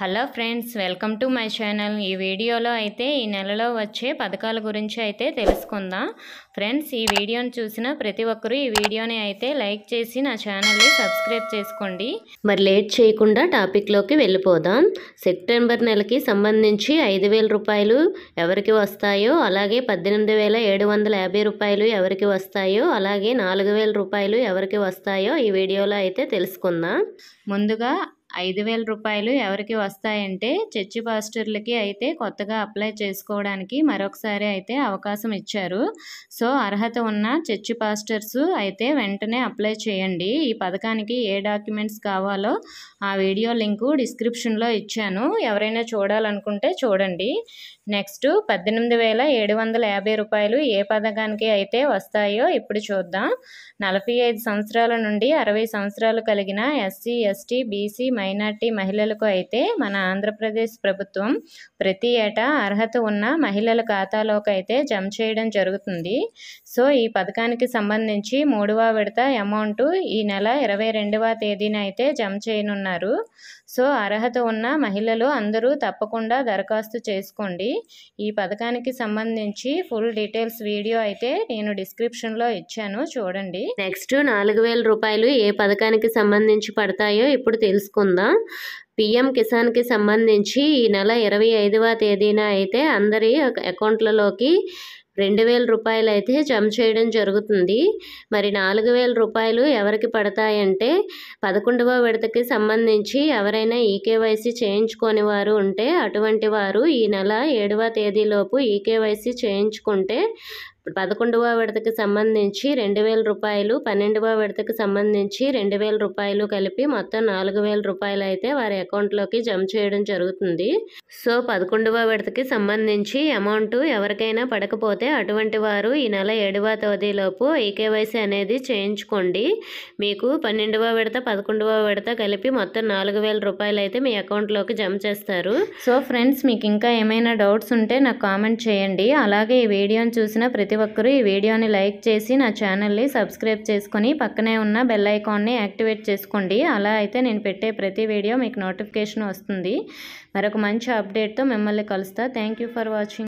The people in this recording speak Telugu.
hello friends welcome to my channel ఈ వీడియోలో అయితే ఈ నెలలో వచ్చే పథకాల గురించి అయితే తెలుసుకుందాం ఫ్రెండ్స్ ఈ వీడియోను చూసిన ప్రతి ఒక్కరూ ఈ వీడియోని అయితే లైక్ చేసి నా ఛానల్ని సబ్స్క్రైబ్ చేసుకోండి మరి లేట్ చేయకుండా టాపిక్లోకి వెళ్ళిపోదాం సెప్టెంబర్ నెలకి సంబంధించి ఐదు రూపాయలు ఎవరికి వస్తాయో అలాగే పద్దెనిమిది రూపాయలు ఎవరికి వస్తాయో అలాగే నాలుగు రూపాయలు ఎవరికి వస్తాయో ఈ వీడియోలో అయితే తెలుసుకుందాం ముందుగా ఐదు వేల రూపాయలు ఎవరికి వస్తాయంటే చర్చి పాస్టర్లకి అయితే కొత్తగా అప్లై చేసుకోవడానికి మరొకసారి అయితే అవకాశం ఇచ్చారు సో అర్హత ఉన్న చర్చి పాస్టర్స్ అయితే వెంటనే అప్లై చేయండి ఈ పథకానికి ఏ డాక్యుమెంట్స్ కావాలో ఆ వీడియో లింకు డిస్క్రిప్షన్లో ఇచ్చాను ఎవరైనా చూడాలనుకుంటే చూడండి నెక్స్ట్ పద్దెనిమిది వేల ఏడు వందల యాభై రూపాయలు ఏ పథకానికి అయితే వస్తాయో ఇప్పుడు చూద్దాం నలభై ఐదు సంవత్సరాల నుండి అరవై సంవత్సరాలు కలిగిన ఎస్సీ ఎస్టీ బీసీ మైనార్టీ మహిళలకు అయితే మన ఆంధ్రప్రదేశ్ ప్రభుత్వం ప్రతి ఏటా అర్హత ఉన్న మహిళల ఖాతాలోకి అయితే జమ చేయడం జరుగుతుంది సో ఈ పథకానికి సంబంధించి మూడవ విడత అమౌంట్ ఈ నెల ఇరవై రెండవ తేదీన అయితే జమ చేయనున్నారు సో అర్హత ఉన్న మహిళలు అందరూ తప్పకుండా దరఖాస్తు చేసుకోండి ఈ పథకానికి సంబంధించి ఫుల్ డీటెయిల్స్ వీడియో అయితే నేను డిస్క్రిప్షన్లో ఇచ్చాను చూడండి నెక్స్ట్ నాలుగు వేల రూపాయలు ఏ పథకానికి సంబంధించి పడతాయో ఇప్పుడు తెలుసుకుందాం పిఎం కిసాన్కి సంబంధించి ఈ నెల ఇరవై ఐదవ తేదీన అయితే అందరి అకౌంట్లలోకి రెండు వేల రూపాయలు అయితే జమ చేయడం జరుగుతుంది మరి నాలుగు వేల రూపాయలు ఎవరికి పడతాయంటే పదకొండవ విడతకి సంబంధించి ఎవరైనా ఈకేవైసీ చేయించుకొని వారు ఉంటే అటువంటి వారు ఈ నెల ఏడవ తేదీలోపు ఈకేవైసీ చేయించుకుంటే పదకొండవ విడతకి సంబంధించి రెండు వేల రూపాయలు పన్నెండవ విడతకి సంబంధించి రెండు వేల రూపాయలు కలిపి మొత్తం నాలుగు వేల రూపాయలు అయితే వారి అకౌంట్లోకి జమ చేయడం జరుగుతుంది సో పదకొండవ విడతకి సంబంధించి అమౌంట్ ఎవరికైనా పడకపోతే అటువంటి వారు ఈ నెల ఏడవ తేదీలోపు ఈకేవైసీ అనేది చేయించుకోండి మీకు పన్నెండవ విడత పదకొండవ విడత కలిపి మొత్తం నాలుగు వేల రూపాయలు అయితే మీ అకౌంట్లోకి జమ చేస్తారు సో ఫ్రెండ్స్ మీకు ఇంకా ఏమైనా డౌట్స్ ఉంటే నాకు కామెంట్ చేయండి అలాగే ఈ వీడియోని చూసిన ప్రతి ఒక్కరూ ఈ వీడియోని లైక్ చేసి నా ఛానల్ని సబ్స్క్రైబ్ చేసుకొని పక్కనే ఉన్న బెల్ ఐకాన్ని యాక్టివేట్ చేసుకోండి అలా అయితే నేను పెట్టే ప్రతి వీడియో మీకు నోటిఫికేషన్ వస్తుంది మరొక మంచి అప్డేట్తో మిమ్మల్ని కలుస్తా థ్యాంక్ ఫర్ వాచింగ్